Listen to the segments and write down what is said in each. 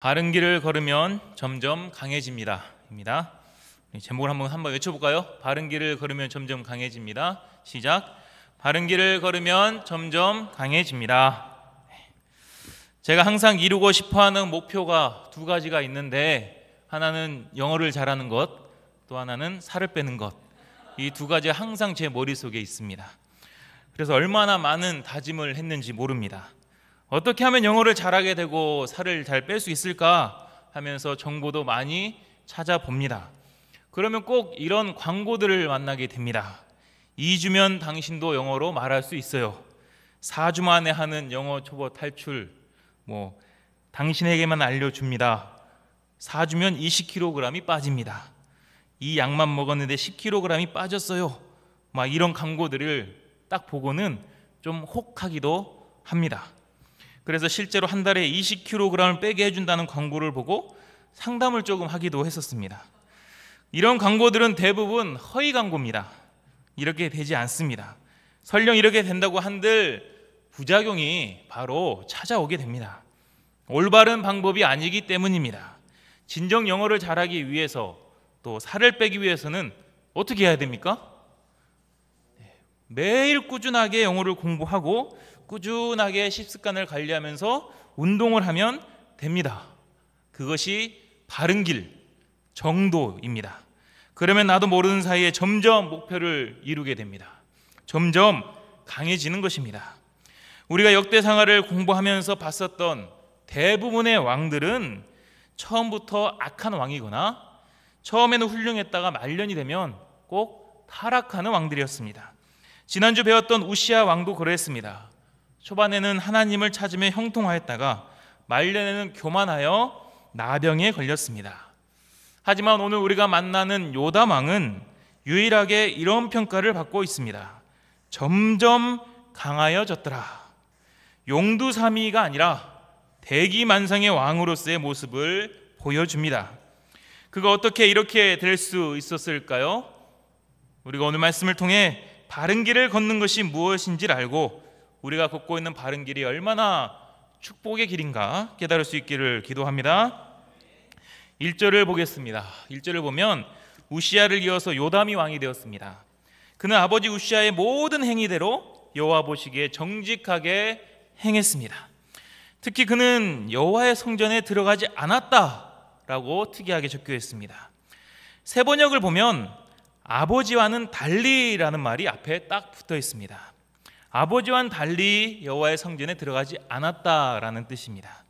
바른 길을 걸으면 점점 강해집니다. 입니다. 제목을 한번 한번 외쳐볼까요? 바른 길을 걸으면 점점 강해집니다. 시작. 바른 길을 걸으면 점점 강해집니다. 제가 항상 이루고 싶어하는 목표가 두 가지가 있는데 하나는 영어를 잘하는 것, 또 하나는 살을 빼는 것. 이 두 가지 항상 제 머릿속에 있습니다. 그래서 얼마나 많은 다짐을 했는지 모릅니다. 어떻게 하면 영어를 잘하게 되고 살을 잘 뺄 수 있을까 하면서 정보도 많이 찾아봅니다. 그러면 꼭 이런 광고들을 만나게 됩니다. 2주면 당신도 영어로 말할 수 있어요. 4주 만에 하는 영어 초보 탈출 뭐 당신에게만 알려줍니다. 4주면 20kg이 빠집니다. 이 약만 먹었는데 10kg이 빠졌어요. 막 이런 광고들을 딱 보고는 좀 혹하기도 합니다. 그래서 실제로 한 달에 20kg을 빼게 해준다는 광고를 보고 상담을 조금 하기도 했었습니다. 이런 광고들은 대부분 허위 광고입니다. 이렇게 되지 않습니다. 설령 이렇게 된다고 한들 부작용이 바로 찾아오게 됩니다. 올바른 방법이 아니기 때문입니다. 진정 영어를 잘하기 위해서 또 살을 빼기 위해서는 어떻게 해야 됩니까? 네, 매일 꾸준하게 영어를 공부하고 꾸준하게 식습관을 관리하면서 운동을 하면 됩니다. 그것이 바른 길, 정도입니다. 그러면 나도 모르는 사이에 점점 목표를 이루게 됩니다. 점점 강해지는 것입니다. 우리가 역대상하를 공부하면서 봤었던 대부분의 왕들은 처음부터 악한 왕이거나 처음에는 훌륭했다가 말년이 되면 꼭 타락하는 왕들이었습니다. 지난주 배웠던 우시아 왕도 그랬습니다. 초반에는 하나님을 찾으며 형통하였다가 말년에는 교만하여 나병에 걸렸습니다. 하지만 오늘 우리가 만나는 요다망은 유일하게 이런 평가를 받고 있습니다. 점점 강하여졌더라. 용두사미가 아니라 대기만상의 왕으로서의 모습을 보여줍니다. 그가 어떻게 이렇게 될 수 있었을까요? 우리가 오늘 말씀을 통해 바른 길을 걷는 것이 무엇인지를 알고 우리가 걷고 있는 바른 길이 얼마나 축복의 길인가 깨달을 수 있기를 기도합니다. 1절을 보겠습니다. 1절을 보면 우시아를 이어서 요담이 왕이 되었습니다. 그는 아버지 우시아의 모든 행위대로 여호와 보시기에 정직하게 행했습니다. 특히 그는 여호와의 성전에 들어가지 않았다라고 특이하게 적혀 있습니다. 세번역을 보면 아버지와는 달리라는 말이 앞에 딱 붙어 있습니다. 아버지와는 달리 여호와의 성전에 들어가지 않았다라는 뜻입니다.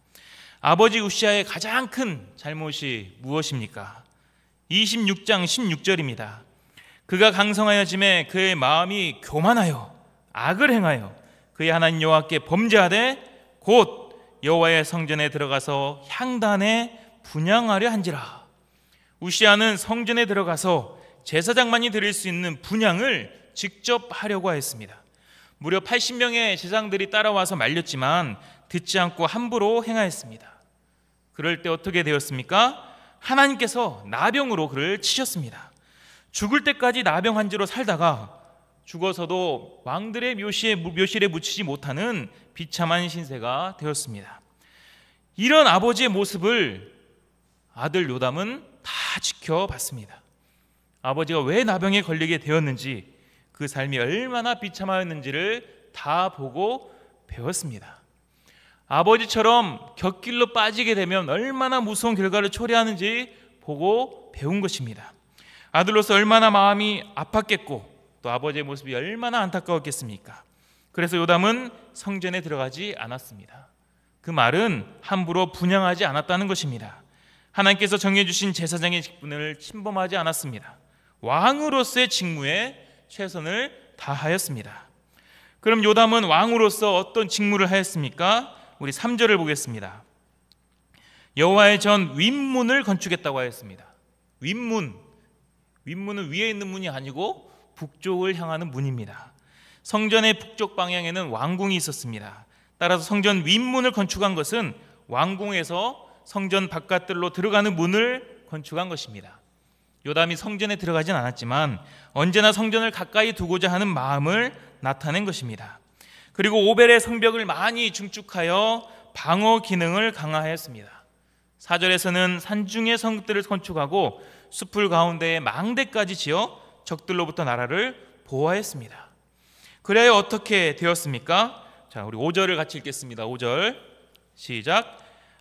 아버지 우시아의 가장 큰 잘못이 무엇입니까? 26장 16절입니다. 그가 강성하여 짐에 그의 마음이 교만하여 악을 행하여 그의 하나님 여호와께 범죄하되 곧 여호와의 성전에 들어가서 향단에 분양하려 한지라. 우시아는 성전에 들어가서 제사장만이 드릴 수 있는 분양을 직접 하려고 했습니다. 무려 80명의 제장들이 따라와서 말렸지만 듣지 않고 함부로 행하였습니다. 그럴 때 어떻게 되었습니까? 하나님께서 나병으로 그를 치셨습니다. 죽을 때까지 나병 환자로 살다가 죽어서도 왕들의 묘시에, 묘실에 묻히지 못하는 비참한 신세가 되었습니다. 이런 아버지의 모습을 아들 요담은 다 지켜봤습니다. 아버지가 왜 나병에 걸리게 되었는지 그 삶이 얼마나 비참하였는지를 다 보고 배웠습니다. 아버지처럼 곁길로 빠지게 되면 얼마나 무서운 결과를 초래하는지 보고 배운 것입니다. 아들로서 얼마나 마음이 아팠겠고 또 아버지의 모습이 얼마나 안타까웠겠습니까? 그래서 요담은 성전에 들어가지 않았습니다. 그 말은 함부로 분양하지 않았다는 것입니다. 하나님께서 정해주신 제사장의 직분을 침범하지 않았습니다. 왕으로서의 직무에 최선을 다하였습니다. 그럼 요담은 왕으로서 어떤 직무를 하였습니까? 우리 3절을 보겠습니다. 여호와의 전 윗문을 건축했다고 하였습니다. 윗문. 윗문은 위에 있는 문이 아니고 북쪽을 향하는 문입니다. 성전의 북쪽 방향에는 왕궁이 있었습니다. 따라서 성전 윗문을 건축한 것은 왕궁에서 성전 바깥들로 들어가는 문을 건축한 것입니다. 요담이 성전에 들어가진 않았지만 언제나 성전을 가까이 두고자 하는 마음을 나타낸 것입니다. 그리고 오벨의 성벽을 많이 중축하여 방어 기능을 강화하였습니다. 4절에서는 산중의 성들을 건축하고 숲을 가운데에 망대까지 지어 적들로부터 나라를 보호하였습니다. 그래야 어떻게 되었습니까? 자, 우리 5절을 같이 읽겠습니다. 5절. 시작.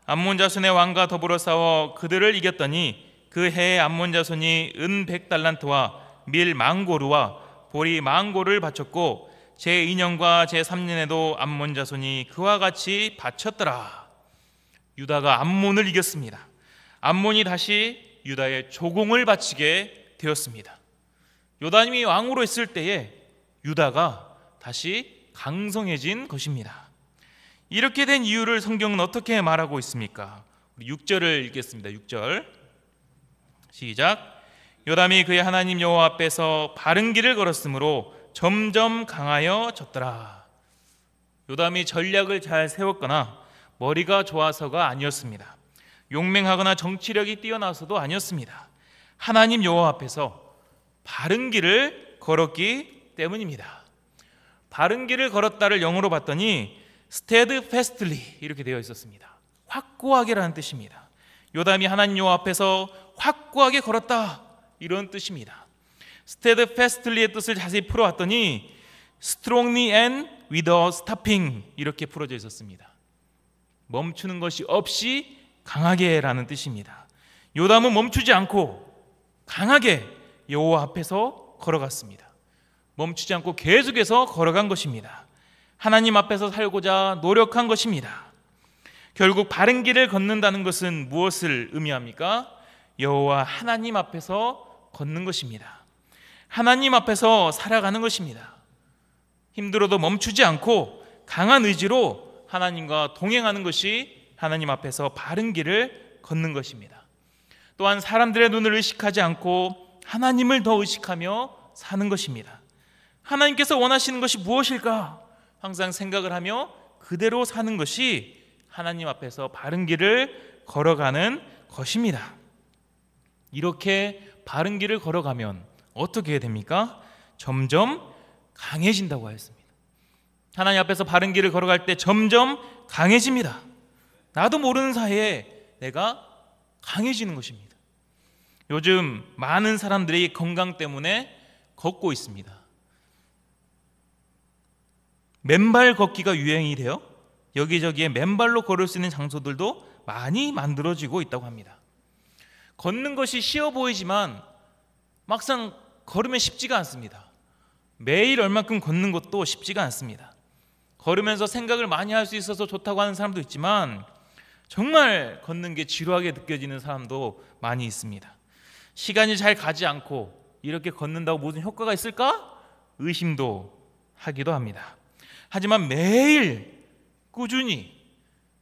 암몬 자손의 왕과 더불어 싸워 그들을 이겼더니 그 해에 암몬 자손이 은 백달란트와 밀 망고루와 보리 망고를 바쳤고 제 2년과 제 3년에도 암몬 자손이 그와 같이 바쳤더라. 유다가 암몬을 이겼습니다. 암몬이 다시 유다의 조공을 바치게 되었습니다. 요단임이 왕으로 있을 때에 유다가 다시 강성해진 것입니다. 이렇게 된 이유를 성경은 어떻게 말하고 있습니까? 우리 6절을 읽겠습니다. 6절. 시작. 요담이 그의 하나님 여호와 앞에서 바른 길을 걸었으므로 점점 강하여 졌더라. 요담이 전략을 잘 세웠거나 머리가 좋아서가 아니었습니다. 용맹하거나 정치력이 뛰어나서도 아니었습니다. 하나님 여호와 앞에서 바른 길을 걸었기 때문입니다. 바른 길을 걸었다를 영어로 봤더니 steadfastly 이렇게 되어 있었습니다. 확고하게라는 뜻입니다. 요담이 하나님 여호와 앞에서 확고하게 걸었다. 이런 뜻입니다. steadfastly의 뜻을 자세히 풀어왔더니 strongly and without stopping 이렇게 풀어져 있었습니다. 멈추는 것이 없이 강하게라는 뜻입니다. 요담은 멈추지 않고 강하게 여호와 앞에서 걸어갔습니다. 멈추지 않고 계속해서 걸어간 것입니다. 하나님 앞에서 살고자 노력한 것입니다. 결국 바른 길을 걷는다는 것은 무엇을 의미합니까? 여호와 하나님 앞에서 걷는 것입니다. 하나님 앞에서 살아가는 것입니다. 힘들어도 멈추지 않고 강한 의지로 하나님과 동행하는 것이 하나님 앞에서 바른 길을 걷는 것입니다. 또한 사람들의 눈을 의식하지 않고 하나님을 더 의식하며 사는 것입니다. 하나님께서 원하시는 것이 무엇일까? 항상 생각을 하며 그대로 사는 것이 하나님 앞에서 바른 길을 걸어가는 것입니다. 이렇게 바른 길을 걸어가면 어떻게 됩니까? 점점 강해진다고 하였습니다. 하나님 앞에서 바른 길을 걸어갈 때 점점 강해집니다. 나도 모르는 사이에 내가 강해지는 것입니다. 요즘 많은 사람들이 건강 때문에 걷고 있습니다. 맨발 걷기가 유행이 되어 여기저기에 맨발로 걸을 수 있는 장소들도 많이 만들어지고 있다고 합니다. 걷는 것이 쉬워 보이지만 막상 걸으면 쉽지가 않습니다. 매일 얼만큼 걷는 것도 쉽지가 않습니다. 걸으면서 생각을 많이 할 수 있어서 좋다고 하는 사람도 있지만 정말 걷는 게 지루하게 느껴지는 사람도 많이 있습니다. 시간이 잘 가지 않고 이렇게 걷는다고 무슨 효과가 있을까? 의심도 하기도 합니다. 하지만 매일 꾸준히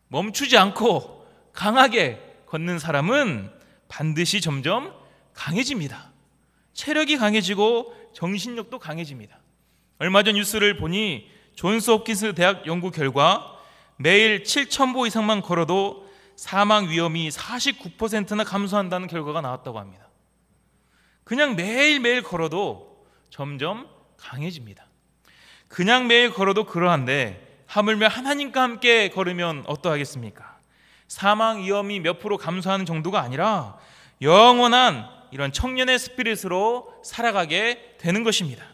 멈추지 않고 강하게 걷는 사람은 반드시 점점 강해집니다. 체력이 강해지고 정신력도 강해집니다. 얼마 전 뉴스를 보니 존스 홉킨스 대학 연구 결과 매일 7,000보 이상만 걸어도 사망 위험이 49%나 감소한다는 결과가 나왔다고 합니다. 그냥 매일매일 걸어도 점점 강해집니다. 그냥 매일 걸어도 그러한데 하물며 하나님과 함께 걸으면 어떠하겠습니까? 사망 위험이 몇 프로 감소하는 정도가 아니라 영원한 이런 청년의 스피릿으로 살아가게 되는 것입니다.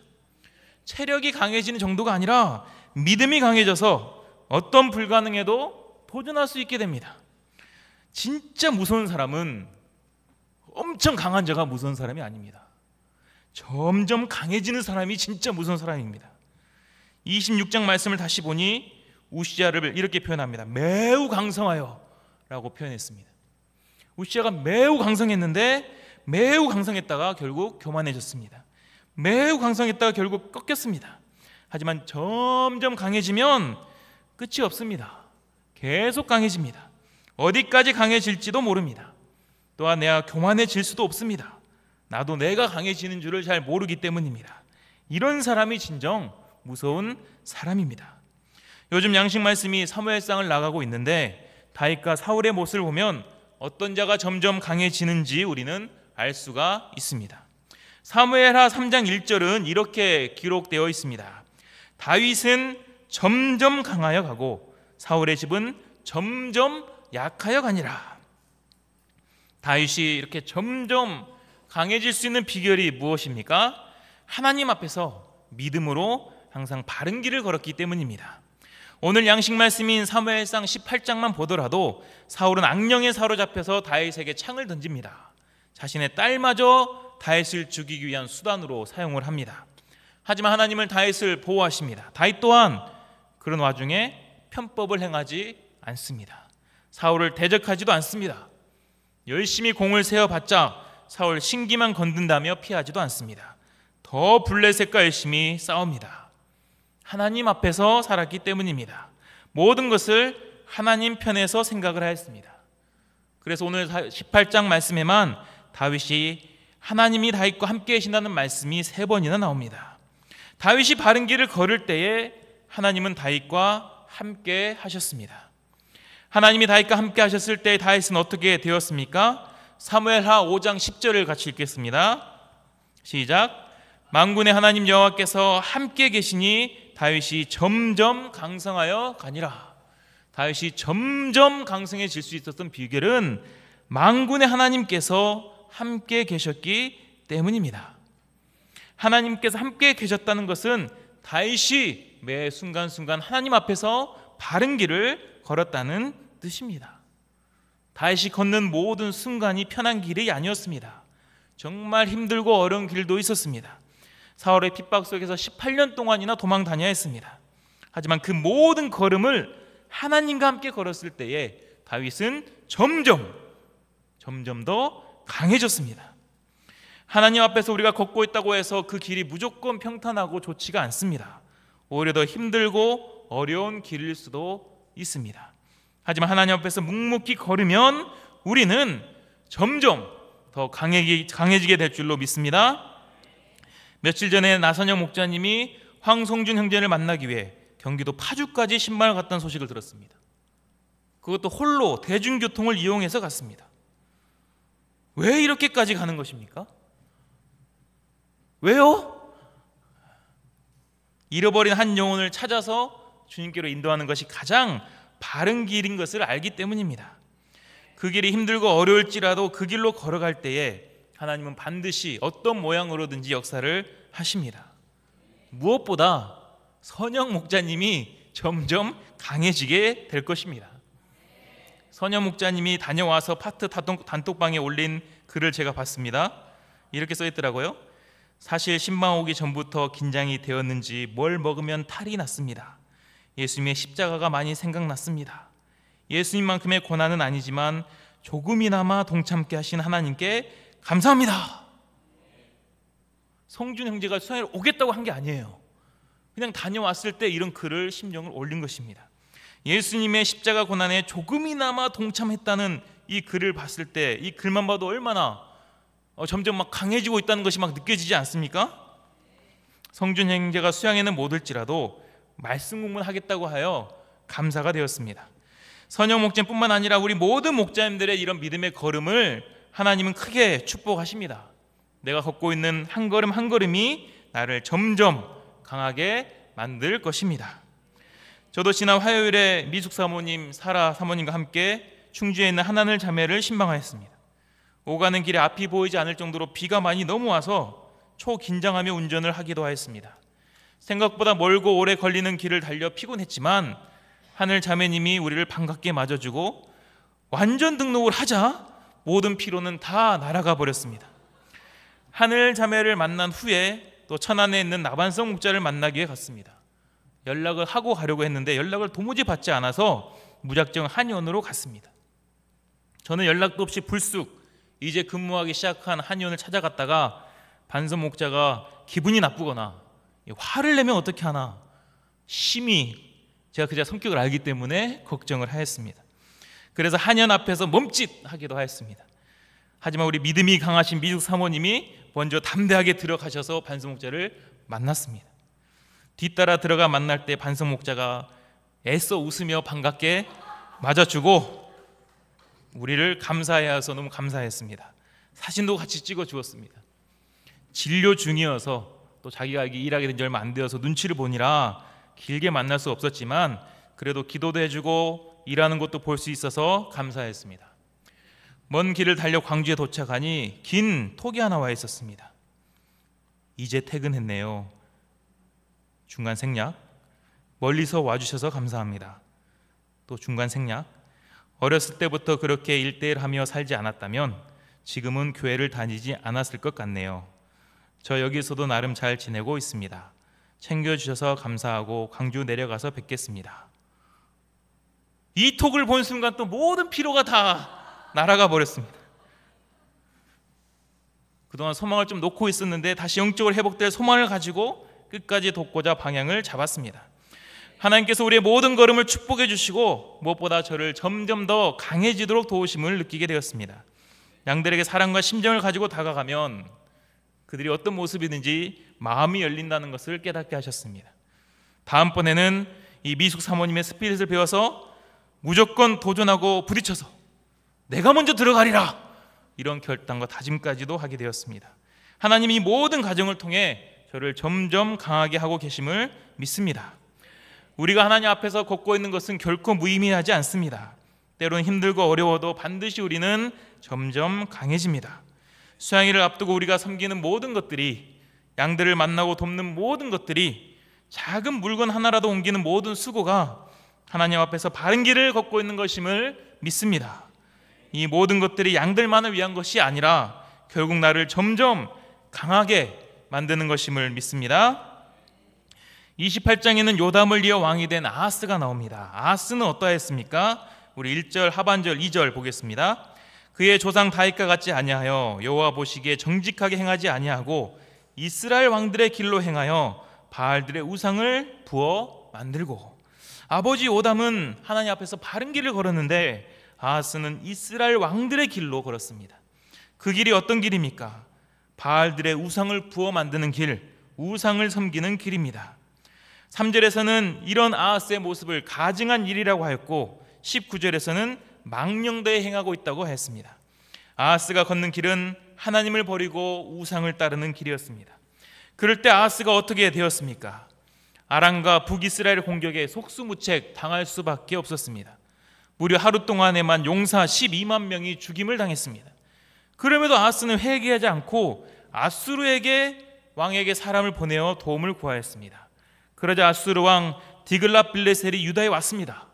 체력이 강해지는 정도가 아니라 믿음이 강해져서 어떤 불가능에도 도전할 수 있게 됩니다. 진짜 무서운 사람은 엄청 강한 자가 무서운 사람이 아닙니다. 점점 강해지는 사람이 진짜 무서운 사람입니다. 26장 말씀을 다시 보니 우시아를 이렇게 표현합니다. 매우 강성하여 라고 표현했습니다. 우시아가 매우 강성했는데 매우 강성했다가 결국 교만해졌습니다. 매우 강성했다가 결국 꺾였습니다. 하지만 점점 강해지면 끝이 없습니다. 계속 강해집니다. 어디까지 강해질지도 모릅니다. 또한 내가 교만해질 수도 없습니다. 나도 내가 강해지는 줄을 잘 모르기 때문입니다. 이런 사람이 진정 무서운 사람입니다. 요즘 양식 말씀이 사무엘상을 나가고 있는데 다윗과 사울의 모습을 보면 어떤 자가 점점 강해지는지 우리는 알 수가 있습니다. 사무엘하 3장 1절은 이렇게 기록되어 있습니다. 다윗은 점점 강하여 가고 사울의 집은 점점 약하여 가니라. 다윗이 이렇게 점점 강해질 수 있는 비결이 무엇입니까? 하나님 앞에서 믿음으로 항상 바른 길을 걸었기 때문입니다. 오늘 양식 말씀인 사무엘상 18장만 보더라도 사울은 악령에 사로잡혀서 다윗에게 창을 던집니다. 자신의 딸마저 다윗을 죽이기 위한 수단으로 사용을 합니다. 하지만 하나님을 다윗을 보호하십니다. 다윗 또한 그런 와중에 편법을 행하지 않습니다. 사울을 대적하지도 않습니다. 열심히 공을 세어봤자 사울 신기만 건든다며 피하지도 않습니다. 더 블레셋과 열심히 싸웁니다. 하나님 앞에서 살았기 때문입니다. 모든 것을 하나님 편에서 생각을 하였습니다. 그래서 오늘 18장 말씀에만 다윗이 하나님이 다윗과 함께 계신다는 말씀이 세 번이나 나옵니다. 다윗이 바른 길을 걸을 때에 하나님은 다윗과 함께 하셨습니다. 하나님이 다윗과 함께 하셨을 때 다윗은 어떻게 되었습니까? 사무엘하 5장 10절을 같이 읽겠습니다. 시작. 만군의 하나님 여호와께서 함께 계시니 다윗이 점점 강성하여 가니라. 다윗이 점점 강성해질 수 있었던 비결은 망군의 하나님께서 함께 계셨기 때문입니다. 하나님께서 함께 계셨다는 것은 다윗이 매 순간순간 하나님 앞에서 바른 길을 걸었다는 뜻입니다. 다윗이 걷는 모든 순간이 편한 길이 아니었습니다. 정말 힘들고 어려운 길도 있었습니다. 사울의 핍박 속에서 18년 동안이나 도망 다녀야 했습니다. 하지만 그 모든 걸음을 하나님과 함께 걸었을 때에 다윗은 점점 점점 더 강해졌습니다. 하나님 앞에서 우리가 걷고 있다고 해서 그 길이 무조건 평탄하고 좋지가 않습니다. 오히려 더 힘들고 어려운 길일 수도 있습니다. 하지만 하나님 앞에서 묵묵히 걸으면 우리는 점점 더 강해지게 될 줄로 믿습니다. 며칠 전에 나선영 목자님이 황성준 형제를 만나기 위해 경기도 파주까지 신발을 갔다는 소식을 들었습니다. 그것도 홀로 대중교통을 이용해서 갔습니다. 왜 이렇게까지 가는 것입니까? 왜요? 잃어버린 한 영혼을 찾아서 주님께로 인도하는 것이 가장 바른 길인 것을 알기 때문입니다. 그 길이 힘들고 어려울지라도 그 길로 걸어갈 때에 하나님은 반드시 어떤 모양으로든지 역사를 하십니다. 무엇보다 선영 목자님이 점점 강해지게 될 것입니다. 선영 목자님이 다녀와서 파트 단톡방에 올린 글을 제가 봤습니다. 이렇게 써 있더라고요. 사실 신방 오기 전부터 긴장이 되었는지 뭘 먹으면 탈이 났습니다. 예수님의 십자가가 많이 생각났습니다. 예수님만큼의 고난은 아니지만 조금이나마 동참케 하신 하나님께 감사합니다. 성준 형제가 수산에 오겠다고 한 게 아니에요. 그냥 다녀왔을 때 이런 글을 심령을 올린 것입니다. 예수님의 십자가 고난에 조금이나마 동참했다는 이 글을 봤을 때 이 글만 봐도 얼마나 어, 점점 막 강해지고 있다는 것이 막 느껴지지 않습니까? 성준 형제가 수양에는 못 올지라도 말씀 공문하겠다고 하여 감사가 되었습니다. 선영 목자뿐만 아니라 우리 모든 목자님들의 이런 믿음의 걸음을 하나님은 크게 축복하십니다. 내가 걷고 있는 한 걸음 한 걸음이 나를 점점 강하게 만들 것입니다. 저도 지난 화요일에 미숙 사모님, 사라 사모님과 함께 충주에 있는 하나늘 자매를 신방하였습니다. 오가는 길에 앞이 보이지 않을 정도로 비가 많이 넘어와서 초긴장하며 운전을 하기도 하였습니다. 생각보다 멀고 오래 걸리는 길을 달려 피곤했지만 하늘 자매님이 우리를 반갑게 맞아주고 완전 등록을 하자 모든 피로는 다 날아가 버렸습니다. 하늘 자매를 만난 후에 또 천안에 있는 나반성 목자를 만나기 위해 갔습니다. 연락을 하고 가려고 했는데 연락을 도무지 받지 않아서 무작정 한의원으로 갔습니다. 저는 연락도 없이 불쑥 이제 근무하기 시작한 한의원을 찾아갔다가 반선 목자가 기분이 나쁘거나 화를 내면 어떻게 하나 심히 제가 그자 성격을 알기 때문에 걱정을 하였습니다. 그래서 한연 앞에서 몸짓하기도 하였습니다. 하지만 우리 믿음이 강하신 미숙 사모님이 먼저 담대하게 들어가셔서 반성목자를 만났습니다. 뒤따라 들어가 만날 때 반성목자가 애써 웃으며 반갑게 맞아주고 우리를 감사해서 너무 감사했습니다. 사진도 같이 찍어 주었습니다. 진료 중이어서 또 자기가 일하게 된지 얼마 안 되어서 눈치를 보니라 길게 만날 수 없었지만 그래도 기도도 해주고 일하는 것도 볼 수 있어서 감사했습니다. 먼 길을 달려 광주에 도착하니 긴 톡이 하나 와 있었습니다. 이제 퇴근했네요. 중간 생략. 멀리서 와주셔서 감사합니다. 또 중간 생략. 어렸을 때부터 그렇게 일대일 하며 살지 않았다면 지금은 교회를 다니지 않았을 것 같네요. 저 여기서도 나름 잘 지내고 있습니다. 챙겨주셔서 감사하고 광주 내려가서 뵙겠습니다. 이 톡을 본 순간 또 모든 피로가 다 날아가 버렸습니다. 그동안 소망을 좀 놓고 있었는데 다시 영적으로 회복될 소망을 가지고 끝까지 돕고자 방향을 잡았습니다. 하나님께서 우리의 모든 걸음을 축복해 주시고 무엇보다 저를 점점 더 강해지도록 도우심을 느끼게 되었습니다. 양들에게 사랑과 심정을 가지고 다가가면 그들이 어떤 모습이든지 마음이 열린다는 것을 깨닫게 하셨습니다. 다음번에는 이 미숙 사모님의 스피릿을 배워서 무조건 도전하고 부딪혀서 내가 먼저 들어가리라 이런 결단과 다짐까지도 하게 되었습니다. 하나님이 모든 과정을 통해 저를 점점 강하게 하고 계심을 믿습니다. 우리가 하나님 앞에서 걷고 있는 것은 결코 무의미하지 않습니다. 때론 힘들고 어려워도 반드시 우리는 점점 강해집니다. 수양이를 앞두고 우리가 섬기는 모든 것들이 양들을 만나고 돕는 모든 것들이 작은 물건 하나라도 옮기는 모든 수고가 하나님 앞에서 바른 길을 걷고 있는 것임을 믿습니다. 이 모든 것들이 양들만을 위한 것이 아니라 결국 나를 점점 강하게 만드는 것임을 믿습니다. 28장에는 요담을 이어 왕이 된 아하스가 나옵니다. 아하스는 어떠했습니까? 우리 1절 하반절 2절 보겠습니다. 그의 조상 다윗과 같이 아니하여 여호와 보시기에 정직하게 행하지 아니하고 이스라엘 왕들의 길로 행하여 바알들의 우상을 부어 만들고 아버지 오담은 하나님 앞에서 바른 길을 걸었는데 아하스는 이스라엘 왕들의 길로 걸었습니다. 그 길이 어떤 길입니까? 바알들의 우상을 부어 만드는 길, 우상을 섬기는 길입니다. 3절에서는 이런 아하스의 모습을 가증한 일이라고 하였고 19절에서는 망령되에 행하고 있다고 했습니다. 아하스가 걷는 길은 하나님을 버리고 우상을 따르는 길이었습니다. 그럴 때 아하스가 어떻게 되었습니까? 아람과 북이스라엘 공격에 속수무책 당할 수밖에 없었습니다. 무려 하루 동안에만 용사 12만 명이 죽임을 당했습니다. 그럼에도 아하스는 회개하지 않고 아수르에게 왕에게 사람을 보내어 도움을 구하였습니다. 그러자 아수르 왕 디글라 빌레셀이 유다에 왔습니다.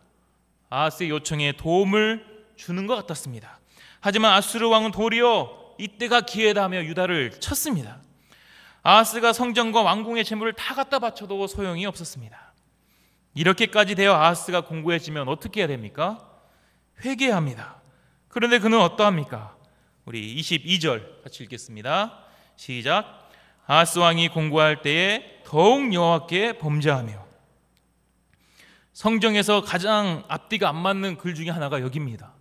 아하스의 요청에 도움을 주는 것 같았습니다. 하지만 아수르 왕은 도리어 이때가 기회다 하며 유다를 쳤습니다. 아하스가 성전과 왕궁의 재물을 다 갖다 바쳐도 소용이 없었습니다. 이렇게까지 되어 아하스가 공고해지면 어떻게 해야 됩니까? 회개합니다. 그런데 그는 어떠합니까? 우리 22절 같이 읽겠습니다. 시작. 아하스 왕이 공고할 때에 더욱 여호와께 범죄하며 성정에서 가장 앞뒤가 안 맞는 글 중에 하나가 여기입니다.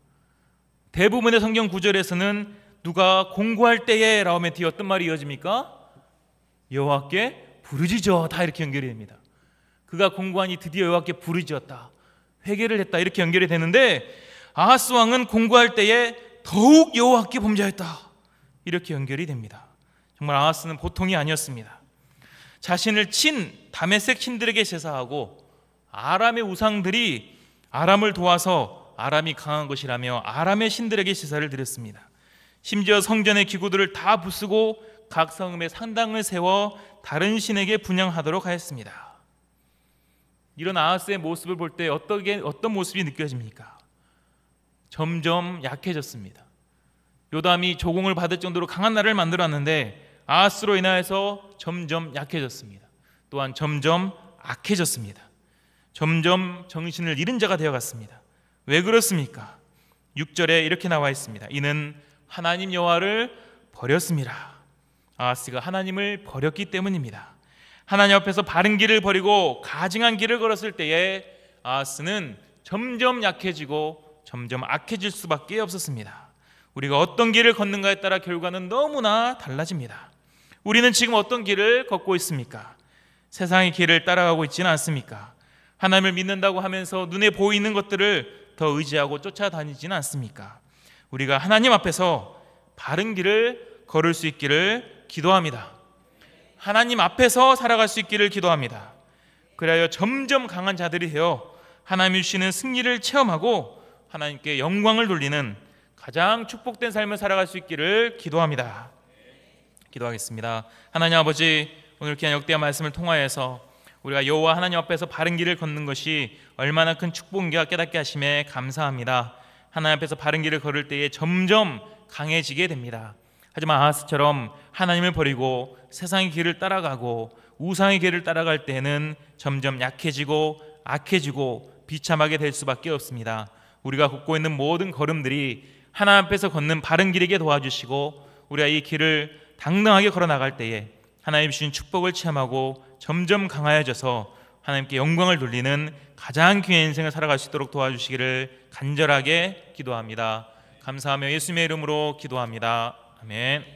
대부분의 성경 구절에서는 누가 공고할 때에라오멘티에 어떤 말이 이어집니까? 여호와께 부르짖어 다 이렇게 연결이 됩니다. 그가 공고하니 드디어 여호와께 부르짖었다. 회개를 했다 이렇게 연결이 되는데 아하스 왕은 공고할 때에 더욱 여호와께 범죄했다 이렇게 연결이 됩니다. 정말 아하스는 보통이 아니었습니다. 자신을 친 다메섹 신들에게 제사하고 아람의 우상들이 아람을 도와서 아람이 강한 것이라며 아람의 신들에게 제사를 드렸습니다. 심지어 성전의 기구들을 다 부수고 각 성읍에 산당을 세워 다른 신에게 분양하도록 하였습니다. 이런 아하스의 모습을 볼 때 어떻게 어떤 모습이 느껴집니까? 점점 약해졌습니다. 요담이 조공을 받을 정도로 강한 나라를 만들었는데 아하스로 인하여서 점점 약해졌습니다. 또한 점점 악해졌습니다. 점점 정신을 잃은 자가 되어갔습니다. 왜 그렇습니까? 6절에 이렇게 나와 있습니다. 이는 하나님 여호와를 버렸습니다. 아하스가 하나님을 버렸기 때문입니다. 하나님 앞에서 바른 길을 버리고 가증한 길을 걸었을 때에 아하스는 점점 약해지고 점점 악해질 수밖에 없었습니다. 우리가 어떤 길을 걷는가에 따라 결과는 너무나 달라집니다. 우리는 지금 어떤 길을 걷고 있습니까? 세상의 길을 따라가고 있지는 않습니까? 하나님을 믿는다고 하면서 눈에 보이는 것들을 더 의지하고 쫓아다니지는 않습니까? 우리가 하나님 앞에서 바른 길을 걸을 수 있기를 기도합니다. 하나님 앞에서 살아갈 수 있기를 기도합니다. 그래야 점점 강한 자들이 되어 하나님이 주시는 승리를 체험하고 하나님께 영광을 돌리는 가장 축복된 삶을 살아갈 수 있기를 기도합니다. 기도하겠습니다. 하나님 아버지 오늘 귀한 역대와 말씀을 통하여서 우리가 여호와 하나님 앞에서 바른 길을 걷는 것이 얼마나 큰 축복인가 깨닫게 하심에 감사합니다. 하나님 앞에서 바른 길을 걸을 때에 점점 강해지게 됩니다. 하지만 아하스처럼 하나님을 버리고 세상의 길을 따라가고 우상의 길을 따라갈 때는 점점 약해지고 악해지고 비참하게 될 수밖에 없습니다. 우리가 걷고 있는 모든 걸음들이 하나님 앞에서 걷는 바른 길에게 도와주시고 우리가 이 길을 당당하게 걸어 나갈 때에 하나님 주신 축복을 체험하고 점점 강하여져서 하나님께 영광을 돌리는 가장 귀한 인생을 살아갈 수 있도록 도와주시기를 간절하게 기도합니다. 감사하며 예수님의 이름으로 기도합니다. 아멘.